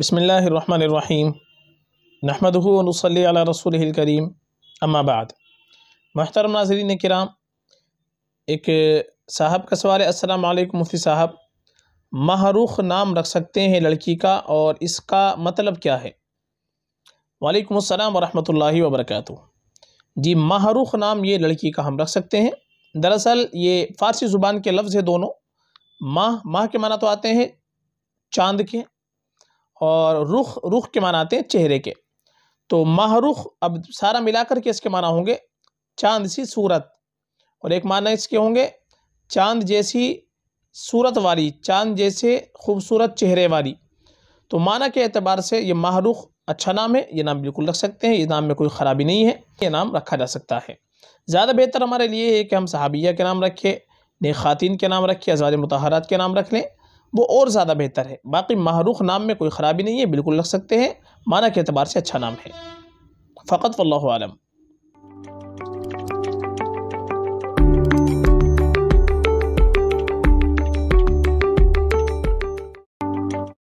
بسم اللہ الرحمن الرحیم و نصلی علی رسول کریم اما بعد محترم ناظرین کرام ایک صاحب کا سوال ہے السلام علیکم مفتی صاحب محروخ نام رکھ سکتے ہیں لڑکی کا اور اس کا مطلب کیا ہے وعلیکم السلام ورحمۃ اللہ وبرکاتہ جی محروخ نام یہ لڑکی کا ہم رکھ سکتے ہیں دراصل یہ فارسی زبان کے لفظ ہے دونوں ماہ ماہ کے معنی تو آتے ہیں چاند کے اور رخ رخ کے معنی آتے ہیں چہرے کے تو ماہ رخ اب سارا ملا کر کے اس کے معنی ہوں گے چاند سی صورت اور ایک معنی اس کے ہوں گے چاند جیسی صورت والی چاند جیسے خوبصورت چہرے والی تو معنی کے اعتبار سے یہ ماہ رخ اچھا نام ہے یہ نام بالکل رکھ سکتے ہیں اس نام میں کوئی خرابی نہیں ہے یہ نام رکھا جا سکتا ہے زیادہ بہتر ہمارے لیے ہے کہ ہم صحابیہ کے نام رکھیں نیک خواتین کے نام رکھے ازوال متحرات کے نام رکھ لیں وہ اور زیادہ بہتر ہے باقی معروخ نام میں کوئی خرابی نہیں ہے بالکل لگ سکتے ہیں معنی کے اعتبار سے اچھا نام ہے فقط واللہ عالم